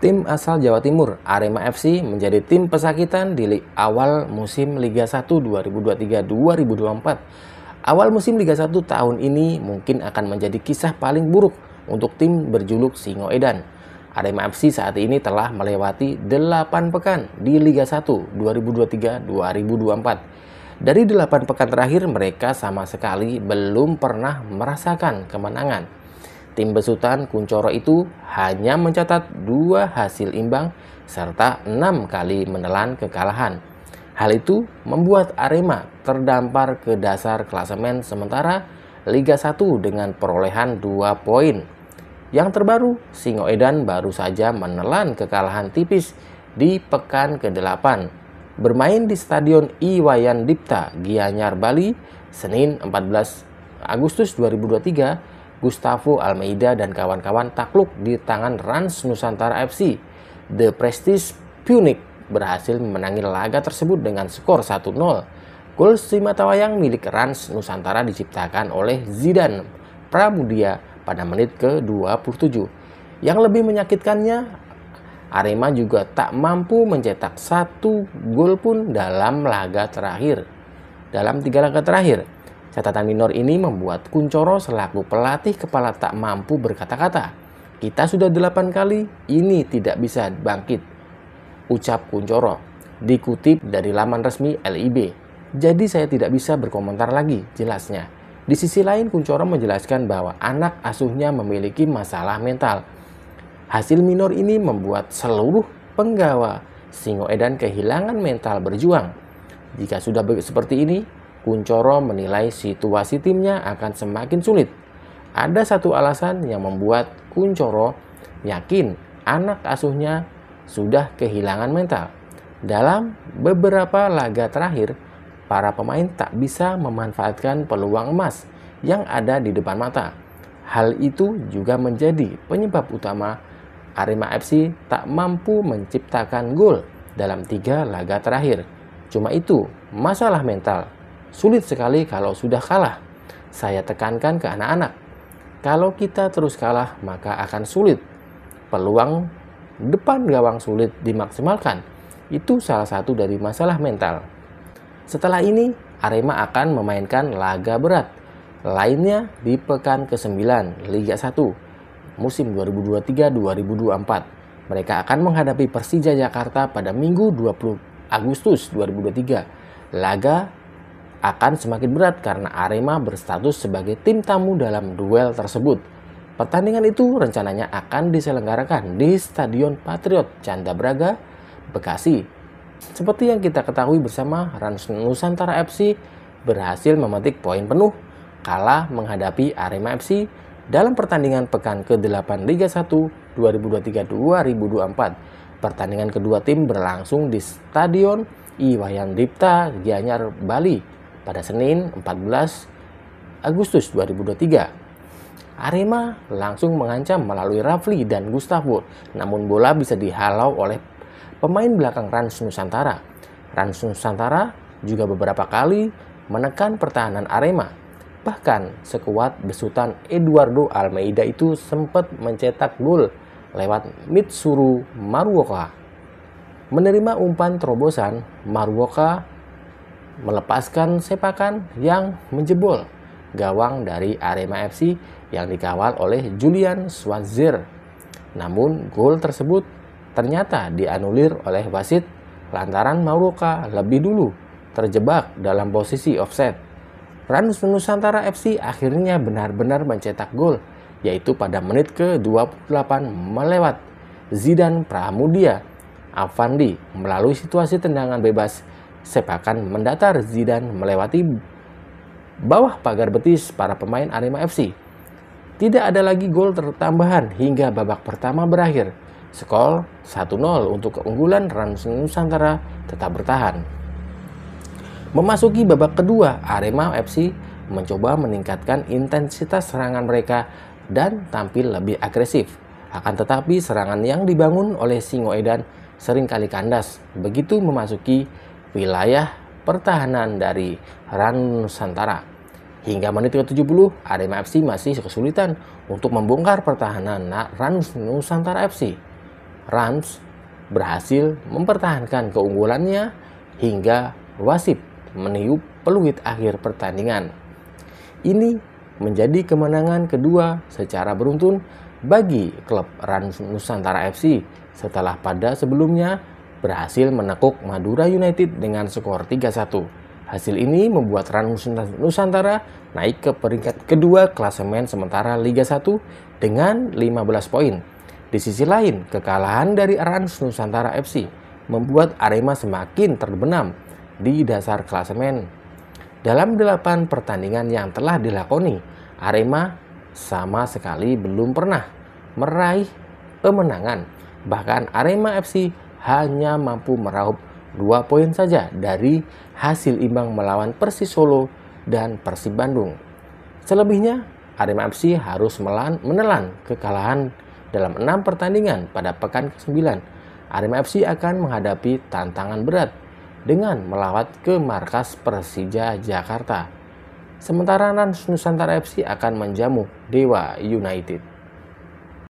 Tim asal Jawa Timur, Arema FC menjadi tim pesakitan di awal musim Liga 1 2023-2024. Awal musim Liga 1 tahun ini mungkin akan menjadi kisah paling buruk untuk tim berjuluk Singo Edan. Arema FC saat ini telah melewati 8 pekan di Liga 1 2023-2024. Dari 8 pekan terakhir mereka sama sekali belum pernah merasakan kemenangan Tim besutan Kuncoro itu hanya mencatat dua hasil imbang serta enam kali menelan kekalahan. Hal itu membuat Arema terdampar ke dasar klasemen sementara Liga 1 dengan perolehan dua poin. Yang terbaru, Singoedan baru saja menelan kekalahan tipis di pekan ke-8 bermain di Stadion Iwayan Dipta Gianyar Bali Senin 14 Agustus 2023 Gustavo Almeida dan kawan-kawan takluk di tangan Rans Nusantara FC. The Prestige Punic berhasil memenangi laga tersebut dengan skor 1-0. Gol Simata Wayang milik Rans Nusantara diciptakan oleh Zidane Pramudia pada menit ke-27. Yang lebih menyakitkannya, Arema juga tak mampu mencetak satu gol pun dalam laga terakhir. Dalam tiga laga terakhir, Catatan minor ini membuat Kuncoro selaku pelatih kepala tak mampu berkata-kata. Kita sudah delapan kali, ini tidak bisa bangkit. Ucap Kuncoro, dikutip dari laman resmi LIB. Jadi saya tidak bisa berkomentar lagi, jelasnya. Di sisi lain, Kuncoro menjelaskan bahwa anak asuhnya memiliki masalah mental. Hasil minor ini membuat seluruh penggawa Singoedan kehilangan mental berjuang. Jika sudah seperti ini, Kuncoro menilai situasi timnya akan semakin sulit. Ada satu alasan yang membuat Kuncoro yakin anak asuhnya sudah kehilangan mental. Dalam beberapa laga terakhir, para pemain tak bisa memanfaatkan peluang emas yang ada di depan mata. Hal itu juga menjadi penyebab utama Arema FC tak mampu menciptakan gol dalam tiga laga terakhir. Cuma itu, masalah mental Sulit sekali kalau sudah kalah. Saya tekankan ke anak-anak, kalau kita terus kalah maka akan sulit. Peluang depan gawang sulit dimaksimalkan. Itu salah satu dari masalah mental. Setelah ini, Arema akan memainkan laga berat. Lainnya di pekan ke-9 Liga 1 musim 2023-2024. Mereka akan menghadapi Persija Jakarta pada Minggu 20 Agustus 2023. Laga akan semakin berat karena Arema berstatus sebagai tim tamu dalam duel tersebut. Pertandingan itu rencananya akan diselenggarakan di Stadion Patriot Canda Braga, Bekasi. Seperti yang kita ketahui bersama, Rans Nusantara FC berhasil memetik poin penuh kalah menghadapi Arema FC dalam pertandingan pekan ke-8 Liga 1 2023-2024. Pertandingan kedua tim berlangsung di Stadion Iwayan Dipta Gianyar Bali pada Senin 14 Agustus 2023. Arema langsung mengancam melalui Rafli dan Gustavo, namun bola bisa dihalau oleh pemain belakang Rans Nusantara. Rans Nusantara juga beberapa kali menekan pertahanan Arema. Bahkan sekuat besutan Eduardo Almeida itu sempat mencetak gol lewat Mitsuru Maruoka. Menerima umpan terobosan, Maruoka melepaskan sepakan yang menjebol gawang dari Arema FC yang dikawal oleh Julian Swazir. Namun gol tersebut ternyata dianulir oleh wasit lantaran Mauroka lebih dulu terjebak dalam posisi offset. Ranus Nusantara FC akhirnya benar-benar mencetak gol yaitu pada menit ke-28 melewat Zidan Pramudia Avandi melalui situasi tendangan bebas sepakan mendatar zidan melewati bawah pagar betis para pemain Arema FC. Tidak ada lagi gol tertambahan hingga babak pertama berakhir. Skor 1-0 untuk keunggulan rans Nusantara tetap bertahan. Memasuki babak kedua, Arema FC mencoba meningkatkan intensitas serangan mereka dan tampil lebih agresif. Akan tetapi serangan yang dibangun oleh Singoedan seringkali kandas begitu memasuki wilayah pertahanan dari Rans Nusantara. Hingga menit ke-70, Arema FC masih kesulitan untuk membongkar pertahanan Rans Nusantara FC. Rans berhasil mempertahankan keunggulannya hingga wasit meniup peluit akhir pertandingan. Ini menjadi kemenangan kedua secara beruntun bagi klub Rans Nusantara FC setelah pada sebelumnya berhasil menekuk Madura United dengan skor 3-1. Hasil ini membuat Ranu Nusantara naik ke peringkat kedua klasemen sementara Liga 1 dengan 15 poin. Di sisi lain, kekalahan dari Rans Nusantara FC membuat Arema semakin terbenam di dasar klasemen. Dalam 8 pertandingan yang telah dilakoni, Arema sama sekali belum pernah meraih kemenangan. Bahkan Arema FC hanya mampu meraup dua poin saja dari hasil imbang melawan Persis Solo dan Persib Bandung. Selebihnya, Arema FC harus melan, menelan kekalahan dalam enam pertandingan pada pekan ke-9. Arema FC akan menghadapi tantangan berat dengan melawat ke markas Persija Jakarta. Sementara Nusantara FC akan menjamu Dewa United.